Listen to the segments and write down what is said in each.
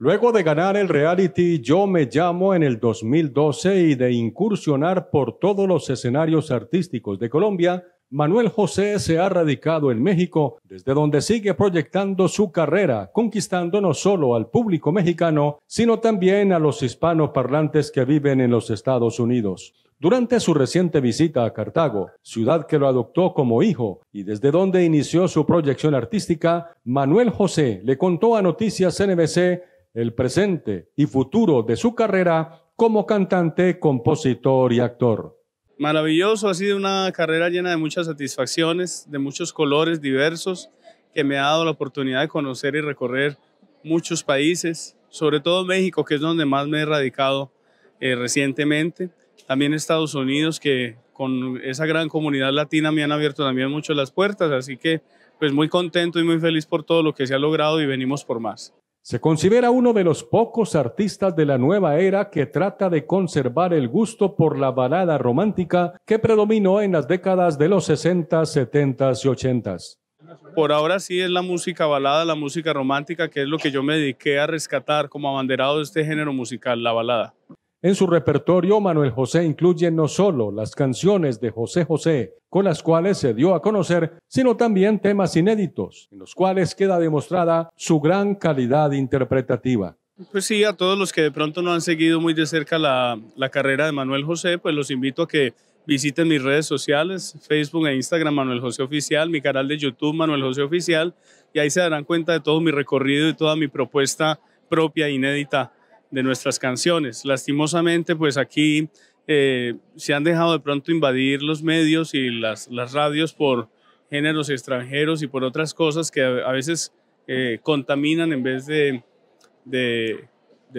Luego de ganar el reality Yo me llamo en el 2012 y de incursionar por todos los escenarios artísticos de Colombia, Manuel José se ha radicado en México, desde donde sigue proyectando su carrera, conquistando no solo al público mexicano, sino también a los parlantes que viven en los Estados Unidos. Durante su reciente visita a Cartago, ciudad que lo adoptó como hijo y desde donde inició su proyección artística, Manuel José le contó a Noticias NBC el presente y futuro de su carrera como cantante, compositor y actor. Maravilloso, ha sido una carrera llena de muchas satisfacciones, de muchos colores diversos, que me ha dado la oportunidad de conocer y recorrer muchos países, sobre todo México, que es donde más me he radicado eh, recientemente. También Estados Unidos, que con esa gran comunidad latina me han abierto también mucho las puertas, así que pues muy contento y muy feliz por todo lo que se ha logrado y venimos por más. Se considera uno de los pocos artistas de la nueva era que trata de conservar el gusto por la balada romántica que predominó en las décadas de los 60, 70 y 80. Por ahora sí es la música balada, la música romántica, que es lo que yo me dediqué a rescatar como abanderado de este género musical, la balada. En su repertorio, Manuel José incluye no solo las canciones de José José, con las cuales se dio a conocer, sino también temas inéditos, en los cuales queda demostrada su gran calidad interpretativa. Pues sí, a todos los que de pronto no han seguido muy de cerca la, la carrera de Manuel José, pues los invito a que visiten mis redes sociales, Facebook e Instagram Manuel José Oficial, mi canal de YouTube Manuel José Oficial, y ahí se darán cuenta de todo mi recorrido y toda mi propuesta propia, e inédita de nuestras canciones. Lastimosamente, pues aquí eh, se han dejado de pronto invadir los medios y las, radios por géneros extranjeros y por otras cosas que a, veces eh, contaminan en vez de,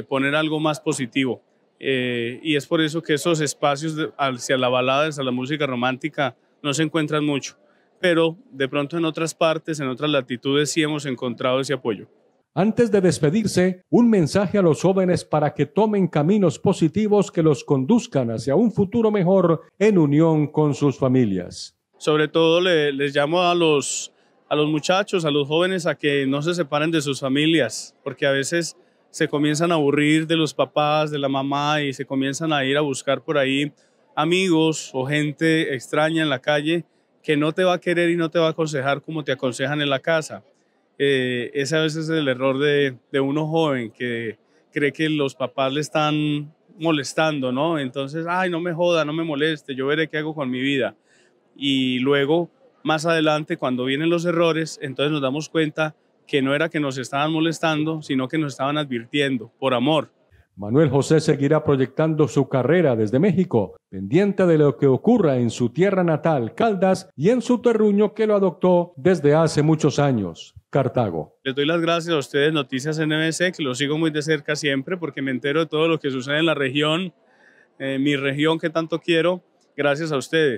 poner algo más positivo. Eh, y es por eso que esos espacios hacia la balada, hacia la música romántica, no se encuentran mucho. Pero de pronto en otras partes, en otras latitudes, sí hemos encontrado ese apoyo. Antes de despedirse, un mensaje a los jóvenes para que tomen caminos positivos que los conduzcan hacia un futuro mejor en unión con sus familias. Sobre todo les llamo a los, a los muchachos, a los jóvenes, a que no se separen de sus familias, porque a veces se comienzan a aburrir de los papás, de la mamá y se comienzan a ir a buscar por ahí amigos o gente extraña en la calle que no te va a querer y no te va a aconsejar como te aconsejan en la casa. Eh, ese a veces es el error de, de, uno joven que cree que los papás le están molestando, ¿no? Entonces, ay, no me joda, no me moleste, yo veré qué hago con mi vida. Y luego, más adelante, cuando vienen los errores, entonces nos damos cuenta que no era que nos estaban molestando, sino que nos estaban advirtiendo por amor. Manuel José seguirá proyectando su carrera desde México, pendiente de lo que ocurra en su tierra natal, Caldas, y en su terruño que lo adoptó desde hace muchos años. Cartago. Les doy las gracias a ustedes, Noticias NBC, que lo sigo muy de cerca siempre porque me entero de todo lo que sucede en la región, eh, mi región que tanto quiero, gracias a ustedes.